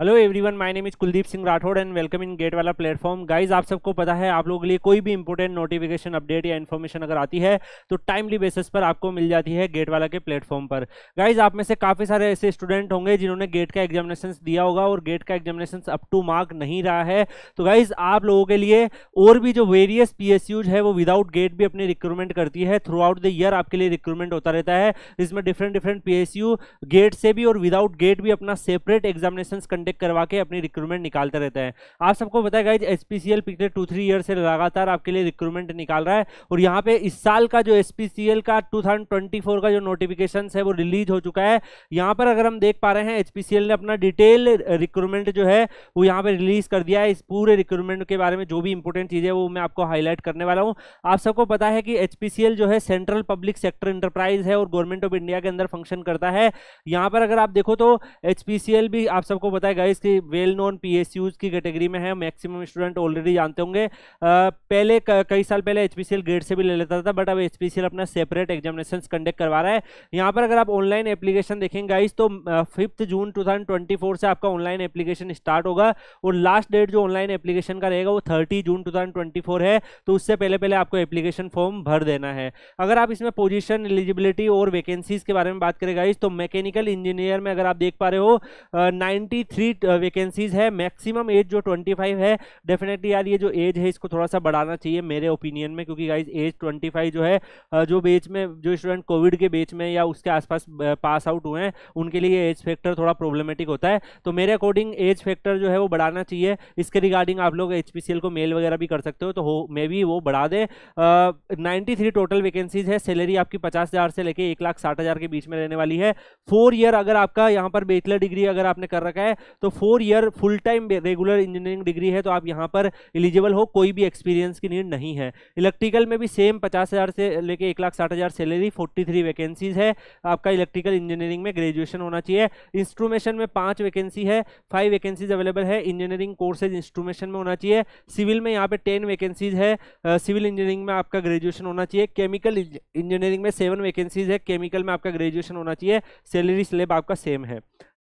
hello everyone my name is Kuldeep Singh Rathore and welcome in gate वाला platform guys आप सबको पता है आप लोगों के लिए कोई भी इंपॉर्टेंट नोटिफिकेशन अपडेट या इन्फॉर्मेशन अगर आती है तो टाइमली बेसिस पर आपको मिल जाती है गेट वाला के प्लेटफॉर्म पर गाइस आप में से काफ़ी सारे ऐसे स्टूडेंट होंगे जिन्होंने गेट का एग्जामिनेशन दिया होगा और गेट का एग्जामिनेशन अप टू मार्क नहीं रहा है तो गाइज आप लोगों के लिए और भी जो वेरियस पी है वो विदाउट गेट भी अपनी रिक्रूटमेंट करती है थ्रू आउट द ईयर आपके लिए रिक्रूटमेंट होता रहता है इसमें डिफरेंट डिफरेंट पी गेट से भी और विदाउट गेट भी अपना सेपरेट एग्जामिनेशन कंडक्ट कॉन्टेक्ट करवा के अपनी रिक्रूटमेंट निकालते रहते हैं आप सबको बताया गया एस पी सी एल पिछले टू थ्री ईयर से लगातार आपके लिए रिक्रूटमेंट निकाल रहा है और यहाँ पे इस साल का जो एस पी सी एल का टू थाउजेंड ट्वेंटी फोर का जो नोटिफिकेशन है वो रिलीज हो चुका है यहाँ पर अगर हम देख पा रहे हैं एच पी सी एल ने अपना डिटेल रिक्रूटमेंट जो है वो यहाँ पे रिलीज कर दिया है इस पूरे रिक्रूटमेंट के बारे में जो भी इंपॉर्टेंट चीज़ है वो मैं आपको हाईलाइट करने वाला हूँ आप सबको पता है कि एच पी सी एल जो है सेंट्रल पब्लिक सेक्टर इंटरप्राइज है और गवर्नमेंट ऑफ इंडिया के अंदर फंक्शन करता है यहाँ पर अगर आप देखो तो एच पी सी एल भी आप सबको पता है गाइस कि वेल नोन पीएसयूज की कैटेगरी में है मैक्सिमम स्टूडेंट ऑलरेडी जानते होंगे पहले कई साल पहले एचपीसीएल ग्रेड से भी ले लेता था बट अब एचपीसीएल अपना सेपरेट एग्जामिनेशन कंडक्ट करवा रहा है यहाँ पर अगर आप ऑनलाइन एप्लीकेशन देखेंगे गाइस तो फिफ्थ जून टू से आपका ऑनलाइन एप्लीकेशन स्टार्ट होगा और लास्ट डेट जो ऑनलाइन एप्लीकेशन का रहेगा वो थर्टी जून टू है तो उससे पहले पहले आपको एप्लीकेशन फॉर्म भर देना है अगर आप इसमें पोजिशन एलिजिबिलिटी और वैकेंसीज के बारे में बात करें गाइस तो मैकेनिकल इंजीनियर में अगर आप देख पा रहे हो नाइन्टी थ्री वैकेंसीज है मैक्सिमम एज जो 25 है डेफिनेटली यार ये जो एज है इसको थोड़ा सा बढ़ाना चाहिए मेरे ओपिनियन में क्योंकि गाइज एज 25 जो है जो बेच में जो स्टूडेंट कोविड के बेच में या उसके आसपास पास आउट हुए हैं उनके लिए एज फैक्टर थोड़ा प्रॉब्लमेटिक होता है तो मेरे अकॉर्डिंग एज फैक्टर जो है वो बढ़ाना चाहिए इसके रिगार्डिंग आप लोग एच को मेल वगैरह भी कर सकते हो तो हो मे भी वो बढ़ा दें नाइन्टी टोटल वैकेंसीज है सैलरी आपकी पचास से लेकर एक लाख साठ के बीच में रहने वाली है फोर ईयर अगर आपका यहाँ पर बेचलर डिग्री अगर आपने कर रखा है तो four year full time regular engineering degree है तो आप यहाँ पर एलिजिबल हो कोई भी एक्सपीरियंस की नीड नहीं है इलेक्ट्रिकल में भी सेम पचास हज़ार से लेके एक लाख साठ हज़ार सैलरी फोर्टी थ्री वैकेंसीज है आपका इलेक्ट्रिकल इंजीनियरिंग में ग्रेजुएशन होना चाहिए इंस्ट्रूमेशन में पाँच वैकेंसी है फाइव वैकेंसीज अवेलेबल है इंजीनियरिंग कोर्सेज इंस्ट्रूमेशन में होना चाहिए सिविल में यहाँ पे टेन वैकेंसीज है सिविल इंजीनियरिंग में आपका ग्रेजुएशन होना चाहिए केमिकल इंजीनियरिंग में सेवन वैकेंसीज है केमिकल में आपका ग्रेजुएशन होना चाहिए सैलरी स्लेब आपका सेम है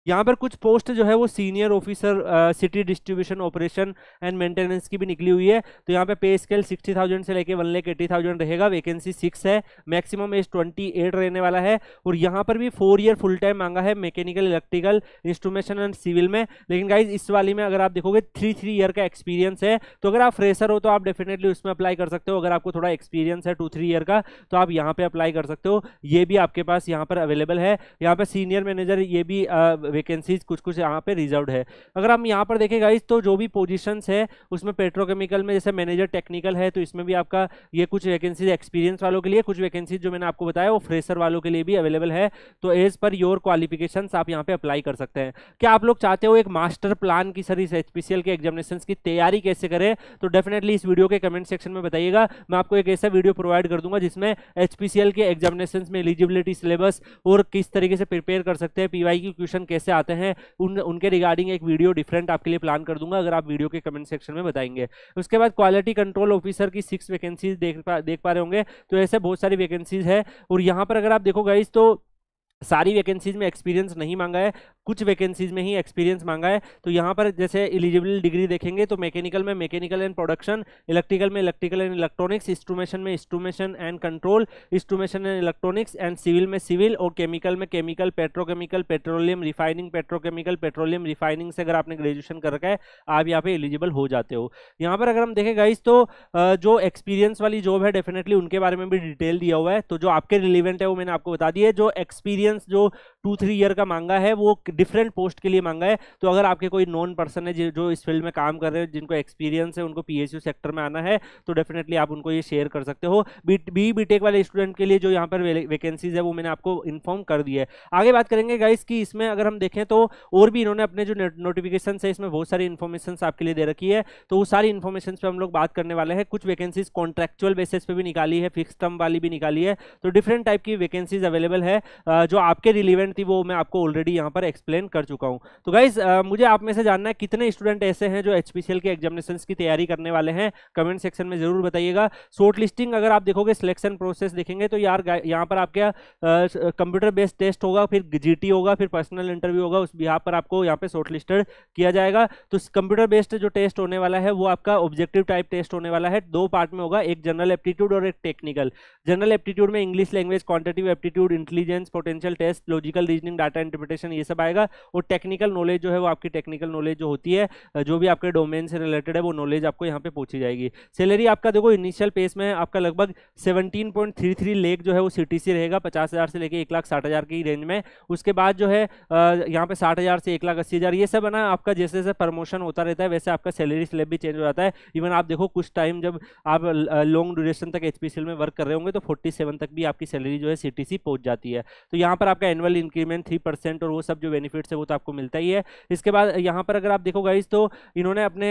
यहाँ पर कुछ पोस्ट जो है वो senior officer city distribution operation and maintenance की भी निकली हुई है तो यहाँ पे पे स्केल सिक्सटी थाउजेंड से लेके वन लेख एटी थाउजेंड रहेगा वैकेंसी सिक्स है मैक्सिमम एज ट्वेंटी एट रहने वाला है और यहाँ पर भी फोर ईयर फुल टाइम मांगा है mechanical electrical instrumentation and civil में लेकिन गाइज इस वाली में अगर आप देखोगे थ्री थ्री ईयर का एक्सपीरियंस है तो अगर आप फ्रेशर हो तो आप डेफिनेटली उसमें अप्लाई कर सकते हो अगर आपको थोड़ा एक्सपीरियंस है टू थ्री ईयर का तो आप यहाँ पर अप्लाई कर सकते हो ये भी आपके पास यहाँ पर अवेलेबल है यहाँ पर सीनियर मैनेजर ये भी वैकेंसीज कुछ कुछ यहाँ पे रिजर्व है अगर हम यहाँ पर देखें गाइज तो जो भी पोजिशन है उसमें पेट्रोकेमिकल में जैसे मैनेजर टेक्निकल है तो इसमें भी आपका ये कुछ वैकेंसीज एक्सपीरियंस वालों के लिए कुछ वैकेंसीज जो मैंने आपको बताया वो फ्रेशर वालों के लिए भी अवेलेबल है तो एज पर योर क्वालिफिकेशन आप यहाँ पे अप्लाई कर सकते हैं क्या आप लोग चाहते हो एक मास्टर प्लान की सर इस एचपीसीएल के एग्जामिनेशन की तैयारी कैसे करें तो डेफिनेटली इस वीडियो के कमेंट सेक्शन में बताइएगा मैं आपको एक ऐसा वीडियो प्रोवाइड कर दूंगा जिसमें एचपीसीएल के एग्जामिनेशन में एलिजिबिलिटी सिलेबस और किस तरीके से प्रिपेयर कर सकते हैं पीवाई की क्वेश्चन कैसे से आते हैं उन उनके रिगार्डिंग एक वीडियो डिफरेंट आपके लिए प्लान कर दूंगा अगर आप वीडियो के कमेंट सेक्शन में बताएंगे उसके बाद क्वालिटी कंट्रोल ऑफिसर की सिक्स वैकेंसीज देख पा देख पा रहे होंगे तो ऐसे बहुत सारी वैकेंसीज है और यहाँ पर अगर आप देखो गाइज तो सारी वैकेंसीज में एक्सपीरियंस नहीं मांगा है कुछ वैकेंसीज में ही एक्सपीरियंस मांगा है तो यहाँ पर जैसे एलिजिबल डिग्री देखेंगे तो मैकेनिकल में मैकेनिकल एंड प्रोडक्शन इलेक्ट्रिकल में इलेक्ट्रिकल एंड इलेक्ट्रॉनिक्स इंस्ट्रूमेशन में instrumentation and control instrumentation and electronics and civil में सिविल और केमिकल में chemical petrochemical petroleum refining petrochemical petroleum refining से अगर आपने ग्रेजुएशन कर रखा है आप यहाँ पर एलिजिबल हो जाते हो यहाँ पर अगर हम देखें गाइज तो जो एक्सपीरियंस वाली जॉब है डेफिनेटली उनके बारे में भी डिटेल दिया हुआ है तो जो आपके रिलेवेंट है वो मैंने आपको बता दिया है जो एक्सपीरियंस जो टू थ्री ईयर का मांगा है वो डिफरेंट पोस्ट के लिए मांगा है तो अगर आपके कोई नॉन पर्सन है जो इस फील्ड में काम कर रहे हैं जिनको एक्सपीरियंस है उनको पी सेक्टर में आना है तो डेफिनेटली आप उनको ये शेयर कर सकते हो बी बी वाले स्टूडेंट के लिए जो यहाँ पर वैकेंसीज है वो मैंने आपको इन्फॉर्म कर दिया है आगे बात करेंगे गाइस की इसमें अगर हम देखें तो और भी इन्होंने अपने जो नोटिफिकेशन है इसमें बहुत सारी इन्फॉर्मेशन आपके लिए दे रखी है तो वो सारी इन्फॉर्मेशन पर हम लोग बात करने वाले हैं कुछ वैकेंसीज कॉन्ट्रेक्चुअल बेसिस पे भी निकाली है फिक्स टर्म वाली भी निकाली है तो डिफरेंट टाइप की वैकेंसीज अवेलेबल है जो आपके रिलीवेंट थी वो मैं आपको ऑलरेडी यहाँ पर एक्सप्लेन कर चुका हूँ तो गाइज मुझे आप में से जानना है कितने स्टूडेंट ऐसे हैं जो एच के एग्जामिनेशन की तैयारी करने वाले हैं कमेंट सेक्शन में जरूर बताइएगा शॉर्ट लिस्टिंग अगर आप देखोगे सिलेक्शन प्रोसेस देखेंगे तो यार यहाँ पर आपके कंप्यूटर बेस्ड टेस्ट होगा फिर जी होगा फिर पर्सनल इंटरव्यू होगा उस बिहार पर आपको यहाँ पर शॉर्ट लिस्टेड किया जाएगा तो कंप्यूटर बेस्ड जो टेस्ट होने वाला है वो आपका ऑब्जेक्टिव टाइप टेस्ट होने वाला है दो पार्ट में होगा एक जनरल एप्टीट्यूड और एक टेक्निकल जनरल एप्टीट्यूड में English language quantitative aptitude intelligence potential test logical logical reasoning data interpretation ये सब आएगा और टेक्निकल नॉलेज जो है वो आपकी टेक्निकल नॉलेज जो होती है जो भी आपके डोमेन से रिलेटेड है वो नॉलेज आपको यहाँ पे पूछी जाएगी सैलरी आपका देखो इनिशियल पेस में आपका लगभग सेवनटीन पॉइंट थ्री थ्री लेख जो है वो सी रहेगा पचास हज़ार से लेकर एक लाख साठ हज़ार की रेंज में उसके बाद जो है यहाँ पे साठ हज़ार से एक लाख अस्सी हज़ार ये सब है ना आपका जैसे जैसे प्रमोशन होता रहता है वैसे आपका सैलरी स्लेब भी चेंज हो जाता है इवन आप देखो कुछ टाइम जब आप लॉन्ग ड्यूरेशन तक एच में वर्क कर रहे होंगे तो फोर्टी तक भी आपकी सैलरी जो है सी पहुँच जाती है तो यहाँ पर आपका एनुअल इंक्रीमेंट थ्री परसेंट और वो सब जो बेनिफिट्स है वो तो आपको मिलता ही है इसके बाद यहाँ पर अगर आप देखो गाइज तो इन्होंने अपने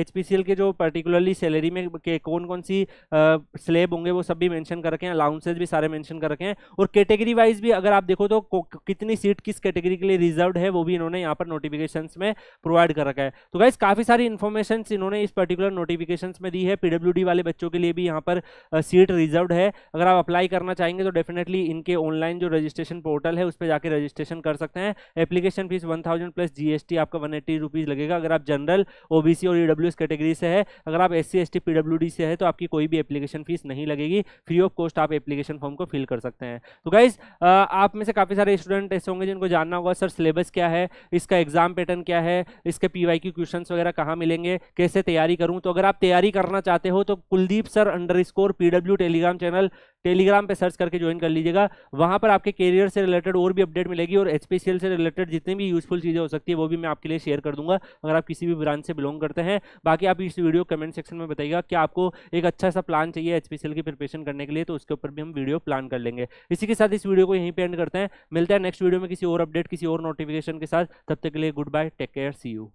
एच के जो पर्टिकुलरली सैलरी में के कौन कौन सी स्लेब होंगे वो सब भी मैंशन कर रखे हैं अलाउंसेज भी सारे मैंशन कर रखे हैं और कैटेगरी वाइज भी अगर आप देखो तो कितनी सीट किस कैटेगरी के लिए रिजर्व है वो भी इन्होंने यहाँ पर नोटिफिकेशन में प्रोवाइड कर रखा है तो गाइज काफ़ी सारी इन्फॉर्मेशन इन्होंने इस पर्टिकुलर नोटिफिकेशन में दी है पीडब्ल्यू वाले बच्चों के लिए भी यहाँ पर सीट रिजर्व है अगर आप अप्लाई करना चाहेंगे तो डेफिनेटली इनके ऑनलाइन जो रजिस्ट्रेशन पोर्टल है उस पर जाके रजिस्ट्रेशन कर सकते हैं application fees one thousand plus GST आपका वन एट्टी रुपीज़ लगेगा अगर आप जनरल ओबीसी और ईडब्ल्यूएस e कैटेगरी से है अगर आप एस सी एस टी से है तो आपकी कोई भी एप्लीकेशन फीस नहीं लगेगी फ्री ऑफ कॉस्ट आप एप्लीकेशन फॉर्म को फिल कर सकते हैं तो गाइज आप में से काफ़ी सारे स्टूडेंट ऐसे होंगे जिनको जानना होगा सर सिलेबस क्या है इसका एग्जाम पैटर्न क्या है इसके पी वाई क्वेश्चंस वगैरह कहाँ मिलेंगे कैसे तैयारी करूँ तो अगर आप तैयारी करना चाहते हो तो Kuldeep sir underscore Telegram channel Telegram पे सर्च करके ज्वाइन कर लीजिएगा वहाँ पर आपके कैरियर से रिलेटेड और भी अपडेट मिलेगी और एच से रिलेटेड जितनी भी यूजफुल चीज़ें हो सकती है वो भी मैं आपके लिए शेयर कर दूंगा अगर आप किसी भी ब्रांच से बिलोंग करते हैं बाकी आप इस वीडियो कमेंट सेक्शन में बताइएगा कि आपको एक अच्छा सा प्लान चाहिए एच की प्रिपेशन करने के लिए तो उसके ऊपर भी हम वीडियो प्लान कर लेंगे इसी के साथ इस वीडियो को यहीं पर एंड करते हैं मिलते हैं नेक्स्ट वीडियो में किसी और अपडेट किसी और नोटिफिकेशन के साथ तब तक के लिए good bye take care see you